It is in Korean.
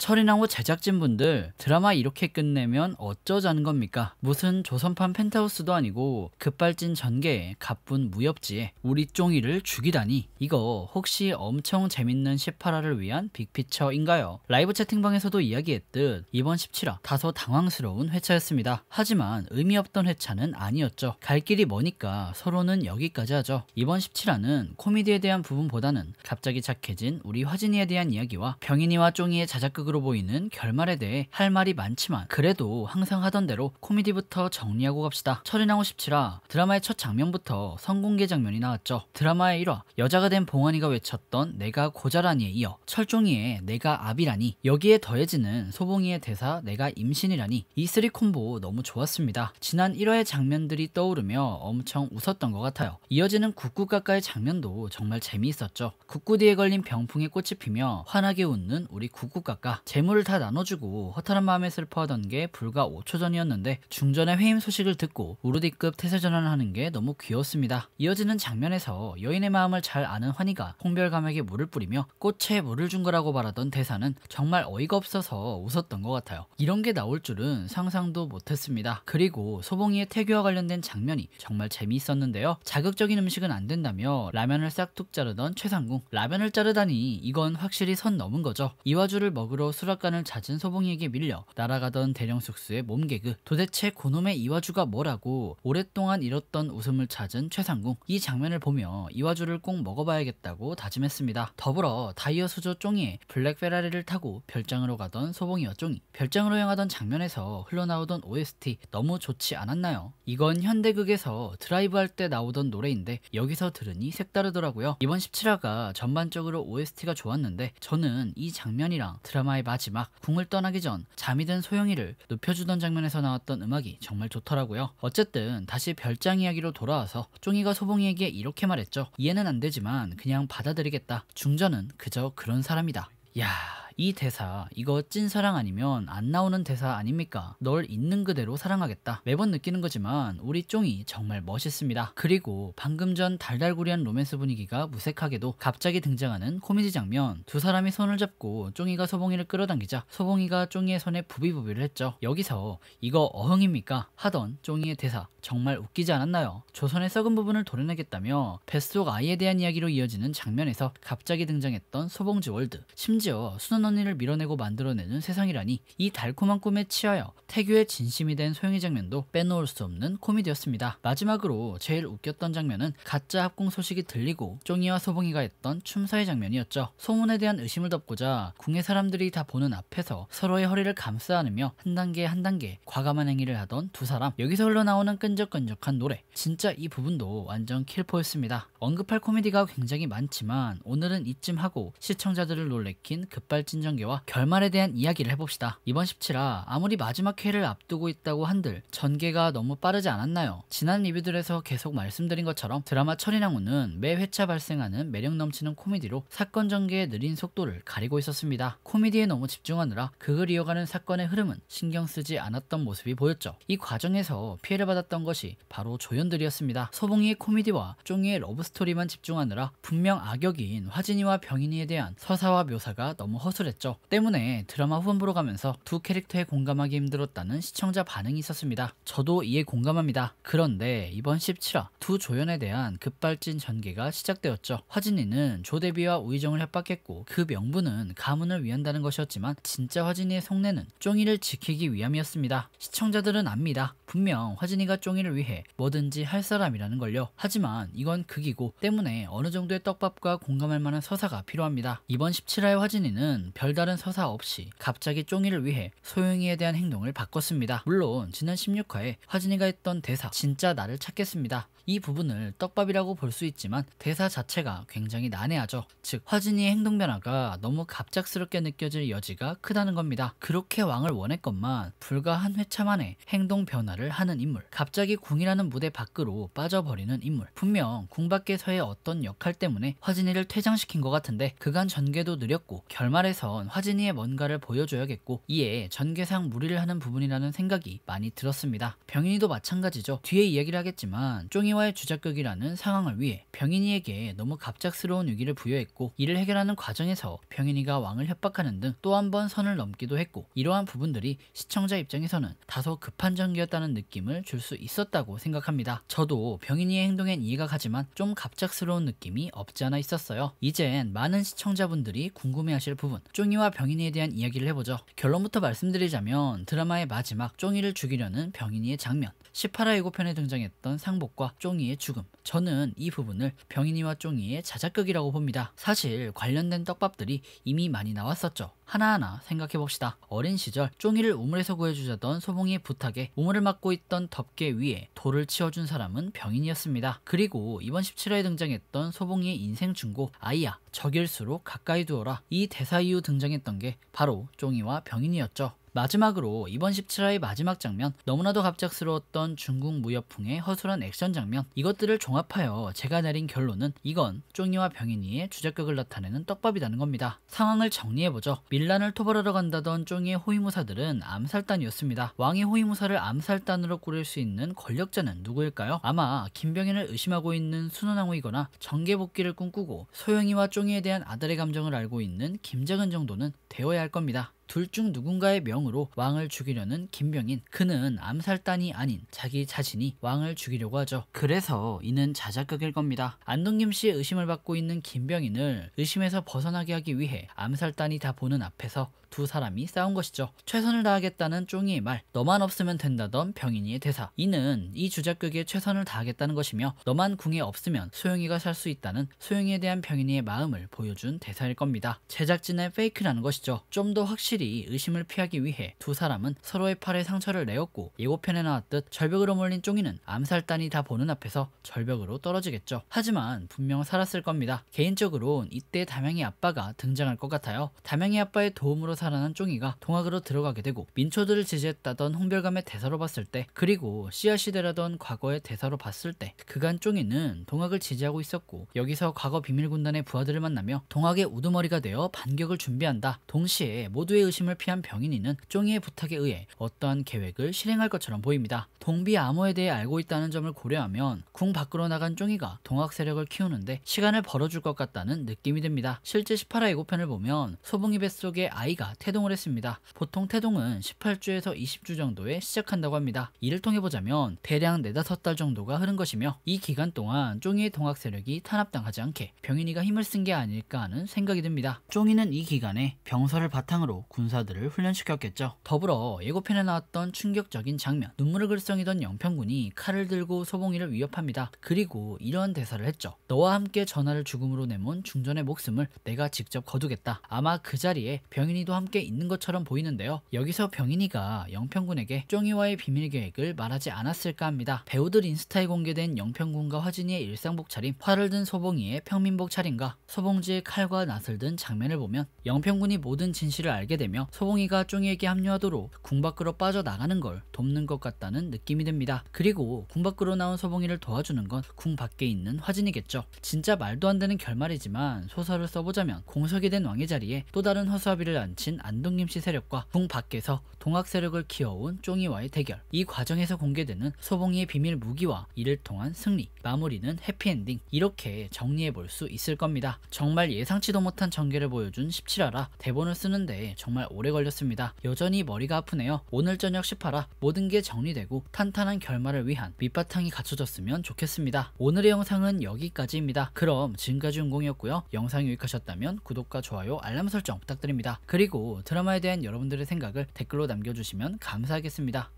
철이나호 제작진분들 드라마 이렇게 끝내면 어쩌자는 겁니까? 무슨 조선판 펜트하우스도 아니고 급발진 전개에 가쁜 무협지에 우리 쫑이를 죽이다니 이거 혹시 엄청 재밌는 18화를 위한 빅피처인가요? 라이브 채팅방에서도 이야기했듯 이번 17화 다소 당황스러운 회차였습니다. 하지만 의미 없던 회차는 아니었죠. 갈 길이 머니까 서로는 여기까지 하죠. 이번 17화는 코미디에 대한 부분보다는 갑자기 착해진 우리 화진이에 대한 이야기와 병인이와 쫑이의 자작극을 식으로 보이는 결말에 대해 할 말이 많지만 그래도 항상 하던 대로 코미디부터 정리하고 갑시다. 철인왕후 17화 드라마의 첫 장면부터 성공개 장면이 나왔죠. 드라마의 1화 여자가 된 봉환이가 외쳤던 내가 고자라니에 이어 철종이의 내가 아비라니 여기에 더해지는 소봉이의 대사 내가 임신이라니 이 쓰리 콤보 너무 좋았습니다. 지난 1화의 장면들이 떠오르며 엄청 웃었던 것 같아요. 이어지는 국구 가까이 장면도 정말 재미있었죠. 국구뒤에 걸린 병풍에 꽃이 피며 환하게 웃는 우리 국구가까 재물을 다 나눠주고 허탈한 마음에 슬퍼하던 게 불과 5초 전이었는데 중전의 회임 소식을 듣고 우르디급 태세 전환하는 게 너무 귀엽습니다 이어지는 장면에서 여인의 마음을 잘 아는 환희가 홍별감에게 물을 뿌리며 꽃에 물을 준 거라고 말하던 대사는 정말 어이가 없어서 웃었던 것 같아요. 이런 게 나올 줄은 상상도 못했습니다. 그리고 소봉이의 태교와 관련된 장면이 정말 재미있었는데요. 자극적인 음식은 안 된다며 라면을 싹둑 자르던 최상궁. 라면을 자르다니 이건 확실히 선 넘은 거죠. 이와주를 먹으러 수락관을 찾은 소봉이에게 밀려 날아가던 대령숙수의 몸개그 도대체 고놈의 이와주가 뭐라고 오랫동안 잃었던 웃음을 찾은 최상궁 이 장면을 보며 이와주를꼭 먹어봐야겠다고 다짐했습니다. 더불어 다이어 수조 쫑이 블랙 페라리를 타고 별장으로 가던 소봉이와 쫑이 별장으로 향하던 장면에서 흘러나오던 OST 너무 좋지 않았나요? 이건 현대극에서 드라이브할 때 나오던 노래인데 여기서 들으니 색다르더라고요. 이번 17화가 전반적으로 OST가 좋았는데 저는 이 장면이랑 드라마의 영화의 마지막 궁을 떠나기 전 잠이 든 소영이를 눕혀주던 장면에서 나왔던 음악이 정말 좋더라고요. 어쨌든 다시 별장 이야기로 돌아와서 쫑이가 소봉이에게 이렇게 말했죠. 이해는 안 되지만 그냥 받아들이겠다. 중전은 그저 그런 사람이다. 야이 대사 이거 찐 사랑 아니면 안 나오는 대사 아닙니까? 널 있는 그대로 사랑하겠다. 매번 느끼는 거지만 우리 쫑이 정말 멋있습니다. 그리고 방금 전 달달구리한 로맨스 분위기가 무색하게도 갑자기 등장하는 코미디 장면 두 사람이 손을 잡고 쫑이가 소봉이를 끌어당기자 소봉이가 쫑이의 손에 부비부비를 했죠. 여기서 이거 어흥입니까? 하던 쫑이의 대사 정말 웃기지 않았나요? 조선의 썩은 부분을 도려내겠다며 뱃속 아이에 대한 이야기로 이어지는 장면에서 갑자기 등장했던 소봉지 월드 심지어 수능 선의를 밀어내고 만들어내는 세상이라니 이 달콤한 꿈에 치하여 태교의 진심이 된소영이 장면도 빼놓을 수 없는 코미디였습니다. 마지막으로 제일 웃겼던 장면은 가짜 합공 소식이 들리고 쫑이와 소봉이가 했던 춤사의 장면이었죠. 소문에 대한 의심을 덮고자 궁의 사람들이 다 보는 앞에서 서로의 허리를 감싸 안으며 한 단계 한 단계 과감한 행위를 하던 두 사람 여기서 흘러나오는 끈적끈적한 노래 진짜 이 부분도 완전 킬포였습니다. 언급할 코미디가 굉장히 많지만 오늘은 이쯤 하고 시청자들을 놀래킨 급발진 신전계와 결말에 대한 이야기를 해봅시다. 이번 17화 아무리 마지막 회를 앞두고 있다고 한들 전개가 너무 빠르지 않았나요? 지난 리뷰들에서 계속 말씀드린 것처럼 드라마 철인왕후는 매 회차 발생하는 매력 넘치는 코미디로 사건 전개의 느린 속도를 가리고 있었습니다. 코미디에 너무 집중하느라 그걸 이어가는 사건의 흐름은 신경 쓰지 않았던 모습이 보였죠. 이 과정에서 피해를 받았던 것이 바로 조연들이었습니다. 소봉이의 코미디와 쫑이의 러브스토리만 집중하느라 분명 악역인 화진이와 병인이에 대한 서사와 묘사가 너무 허술 차출했죠. 때문에 드라마 후원 보러 가면서 두 캐릭터에 공감하기 힘들었다는 시청자 반응이 있었습니다. 저도 이에 공감합니다. 그런데 이번 17화 두 조연에 대한 급발진 전개가 시작되었죠. 화진이는 조대비와 우희정을 협박했고 그 명분은 가문을 위한다는 것이었지만 진짜 화진이의 속내는 쫑이를 지키기 위함이었습니다. 시청자들은 압니다. 분명 화진이가 쫑이를 위해 뭐든지 할 사람이라는 걸요. 하지만 이건 극이고 때문에 어느 정도의 떡밥과 공감할 만한 서사가 필요합니다. 이번 17화의 화진이는 별다른 서사 없이 갑자기 쫑이를 위해 소영이에 대한 행동을 바꿨습니다. 물론 지난 16화에 화진이가 했던 대사 진짜 나를 찾겠습니다. 이 부분을 떡밥이라고 볼 수 있지만 대사 자체가 굉장히 난해하죠. 즉 화진이의 행동 변화가 너무 갑작스럽게 느껴질 여지가 크다는 겁니다. 그렇게 왕을 원했건만 불과 한 회차 만에 행동 변화를 역할을 하는 인물 갑자기 궁이라는 무대 밖으로 빠져버리는 인물 분명 궁 밖에서의 어떤 역할 때문에 화진이를 퇴장시킨 것 같은데 그간 전개도 느렸고 결말에선 화진이의 뭔가를 보여줘야겠고 이에 전개상 무리를 하는 부분이라는 생각이 많이 들었습니다 병인이도 마찬가지죠 뒤에 이야기를 하겠지만 쫑이와의 주작극이라는 상황을 위해 병인이에게 너무 갑작스러운 위기를 부여했고 이를 해결하는 과정에서 병인이가 왕을 협박하는 등 또 한 번 선을 넘기도 했고 이러한 부분들이 시청자 입장에서는 다소 급한 전개였다는 하는 느낌을 줄 수 있었다고 생각합니다. 저도 병인이의 행동엔 이해가 가지만 좀 갑작스러운 느낌이 없지 않아 있었어요. 이젠 많은 시청자분들이 궁금해하실 부분 쫑이와 병인이에 대한 이야기를 해보죠. 결론부터 말씀드리자면 드라마의 마지막 쫑이를 죽이려는 병인이의 장면 18화 예고편에 등장했던 상복과 쫑이의 죽음 저는 이 부분을 병인이와 쫑이의 자작극이라고 봅니다. 사실 관련된 떡밥들이 이미 많이 나왔었죠. 하나하나 생각해 봅시다. 어린 시절 쫑이를 우물에서 구해주셨던 소봉이의 부탁에 우물을 막고 있던 덮개 위에 돌을 치워준 사람은 병인이었습니다. 그리고 이번 17회에 등장했던 소봉이의 인생 중고 아이야 적일수록 가까이 두어라 이 대사 이후 등장했던 게 바로 쫑이와 병인이었죠. 마지막으로 이번 17화의 마지막 장면, 너무나도 갑작스러웠던 중국 무협풍의 허술한 액션 장면, 이것들을 종합하여 제가 내린 결론은 이건 쫑이와 병인이의 주작격을 나타내는 떡밥이라는 겁니다. 상황을 정리해보죠. 밀란을 토벌하러 간다던 쫑이의 호위무사들은 암살단이었습니다. 왕의 호위무사를 암살단으로 꾸릴 수 있는 권력자는 누구일까요? 아마 김병인을 의심하고 있는 순원왕후이거나 정계복귀를 꿈꾸고 소영이와 쫑이에 대한 아들의 감정을 알고 있는 김정은 정도는 되어야 할 겁니다. 둘중 누군가의 명으로 왕을 죽이려는 김병인. 그는 암살단이 아닌 자기 자신이 왕을 죽이려고 하죠. 그래서 이는 자작극일 겁니다. 안동김 씨의 의심을 받고 있는 김병인을 의심에서 벗어나게 하기 위해 암살단이 다 보는 앞에서 두 사람이 싸운 것이죠. 최선을 다하겠다는 쫑이의 말, 너만 없으면 된다던 병인이의 대사. 이는 이 주작극에 최선을 다하겠다는 것이며 너만 궁에 없으면 소영이가 살 수 있다는 소영이에 대한 병인이의 마음을 보여준 대사일 겁니다. 제작진의 페이크라는 것이죠. 좀 더 확실히 사람들 의심을 피하기 위해 두 사람은 서로의 팔에 상처를 내었고 예고편에 나왔듯 절벽으로 몰린 쫑이는 암살단이 다 보는 앞에서 절벽으로 떨어지겠죠. 하지만 분명 살았을 겁니다. 개인적으론 이때 담양이 아빠가 등장할 것 같아요. 담양이 아빠의 도움으로 살아난 쫑이가 동학으로 들어가게 되고 민초들을 지지했다던 홍별감의 대사로 봤을 때 그리고 씨앗시대라던 과거의 대사로 봤을 때 그간 쫑이는 동학을 지지하고 있었고 여기서 과거 비밀군단의 부하들을 만나며 동학의 우두머리가 되어 반격을 준비한다. 동시에 모두의 의심을 피한 병인이는 쫑이의 부탁에 의해 어떠한 계획을 실행할 것처럼 보입니다. 동비 암호에 대해 알고 있다는 점을 고려하면 궁 밖으로 나간 쫑이가 동학 세력을 키우는데 시간을 벌어줄 것 같다는 느낌이 듭니다. 실제 18화 예고편을 보면 소봉이 뱃속에 아이가 태동을 했습니다. 보통 태동은 18주에서 20주 정도에 시작한다고 합니다. 이를 통해 보자면 대략 4, 5달 정도가 흐른 것이며 이 기간 동안 쫑이의 동학 세력이 탄압당하지 않게 병인이가 힘을 쓴 게 아닐까 하는 생각이 듭니다. 쫑이는 이 기간에 병서를 바탕으로 군 군사들을 훈련시켰겠죠. 더불어 예고편에 나왔던 충격적인 장면 눈물을 글썽이던 영평군이 칼을 들고 소봉이를 위협합니다. 그리고 이런 대사를 했죠. 너와 함께 전화를 죽음으로 내몬 중전의 목숨을 내가 직접 거두겠다. 아마 그 자리에 병인이도 함께 있는 것처럼 보이는데요. 여기서 병인이가 영평군에게 쫑이와의 비밀 계획을 말하지 않았을까 합니다. 배우들 인스타에 공개된 영평군과 화진이의 일상복 차림, 화를 든 소봉이의 평민복 차림과 소봉지의 칼과 낫을 든 장면을 보면 영평군이 모든 진실을 알게 되며 소봉이가 쫑이에게 합류하도록 궁 밖으로 빠져나가는 걸 돕는 것 같다는 느낌이 듭니다. 그리고 궁 밖으로 나온 소봉이를 도와주는 건 궁 밖에 있는 화진이겠죠. 진짜 말도 안 되는 결말이지만 소설을 써보자면 공석이 된 왕의 자리에 또 다른 허수아비를 앉힌 안동김씨 세력과 궁 밖에서 동학 세력을 키워온 쫑이와의 대결 이 과정에서 공개되는 소봉이의 비밀 무기와 이를 통한 승리 마무리는 해피엔딩 이렇게 정리해 볼 수 있을 겁니다. 정말 예상치도 못한 전개를 보여준 17화라 대본을 쓰는데 정말 정말 오래 걸렸습니다. 여전히 머리가 아프네요. 오늘 저녁 1 8화 모든 게 정리되고 탄탄한 결말을 위한 밑바탕이 갖춰졌으면 좋겠습니다. 오늘의 영상은 여기까지입니다. 그럼 지금까지 운공이었고요. 영상이 유익하셨다면 구독과 좋아요, 알람 설정 부탁드립니다. 그리고 드라마에 대한 여러분들의 생각을 댓글로 남겨주시면 감사하겠습니다.